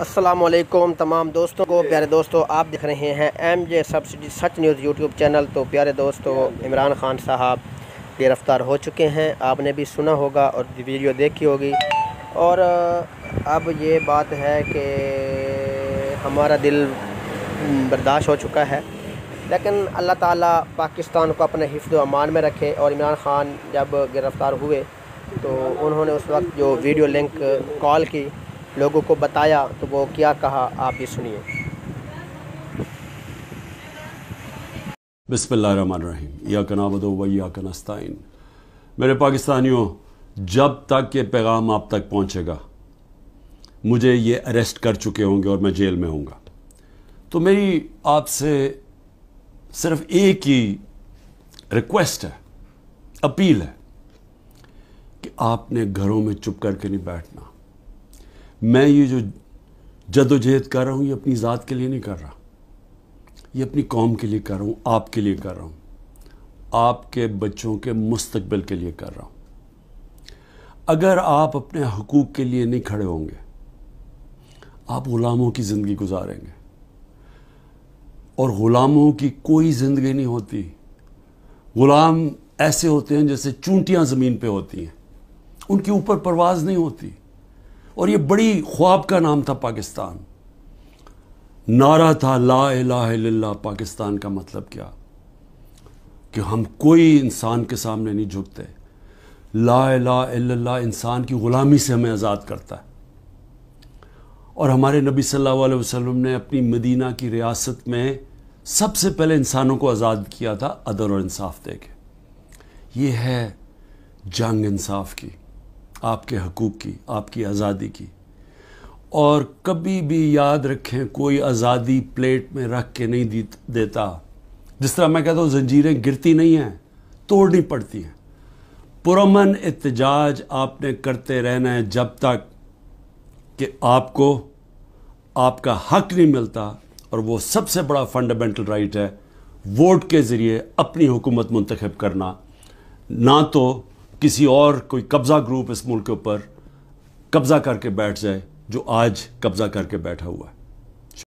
असलकम तमाम दोस्तों को प्यारे दोस्तों आप देख रहे हैं M J subsidy such news YouTube channel तो प्यारे दोस्तों इमरान ख़ान साहब गिरफ़्तार हो चुके हैं आपने भी सुना होगा और वीडियो देखी होगी और अब ये बात है कि हमारा दिल बर्दाश्त हो चुका है लेकिन अल्लाह ताला पाकिस्तान को अपने हिफ्द अमान में रखे और इमरान ख़ान जब गिरफ़्तार हुए तो उन्होंने उस वक्त जो वीडियो लिंक कॉल की लोगों को बताया तो वो क्या कहा आप ये सुनिए बिस्मिल्लाहिर्रहमानिर्रहीम या कनाबदो व या कनस्ताइन मेरे पाकिस्तानियों जब तक ये पैगाम आप तक पहुंचेगा मुझे ये अरेस्ट कर चुके होंगे और मैं जेल में होऊंगा तो मेरी आपसे सिर्फ एक ही रिक्वेस्ट है अपील है कि आपने घरों में चुप करके नहीं बैठना मैं ये जो जदोजहद कर रहा हूँ ये अपनी ज़ात के लिए नहीं कर रहा ये अपनी कौम के लिए कर रहा हूँ आपके लिए कर रहा हूँ आपके बच्चों के मुस्तबिल के लिए कर रहा हूँ अगर आप अपने हकूक़ के लिए नहीं खड़े होंगे आप ग़ुलामों की ज़िंदगी गुजारेंगे और ग़ुलामों की कोई ज़िंदगी नहीं होती ग़ुलाम ऐसे होते हैं जैसे चूंटियाँ ज़मीन पर होती हैं उनके ऊपर परवाज़ नहीं होती और ये बड़ी ख्वाब का नाम था पाकिस्तान नारा था ला इला पाकिस्तान का मतलब क्या कि हम कोई इंसान के सामने नहीं झुकते ला ला इंसान की ग़ुलामी से हमें आज़ाद करता है और हमारे नबी सल्लल्लाहु अलैहि वसल्लम ने अपनी मदीना की रियासत में सबसे पहले इंसानों को आज़ाद किया था अदर और इंसाफ दे के ये है जंग इंसाफ की आपके हकूक़ की आपकी आज़ादी की और कभी भी याद रखें कोई आज़ादी प्लेट में रख के नहीं देता जिस तरह मैं कहता हूँ जंजीरें गिरती नहीं हैं तोड़नी पड़ती हैं पुरमन एहतजाज आपने करते रहना है जब तक कि आपको आपका हक नहीं मिलता और वो सबसे बड़ा फंडामेंटल राइट है वोट के ज़रिए अपनी हुकूमत मंतखब करना ना तो किसी और कोई कब्ज़ा ग्रुप इस मुल्क के ऊपर कब्ज़ा करके बैठ जाए जो आज कब्ज़ा करके बैठा हुआ है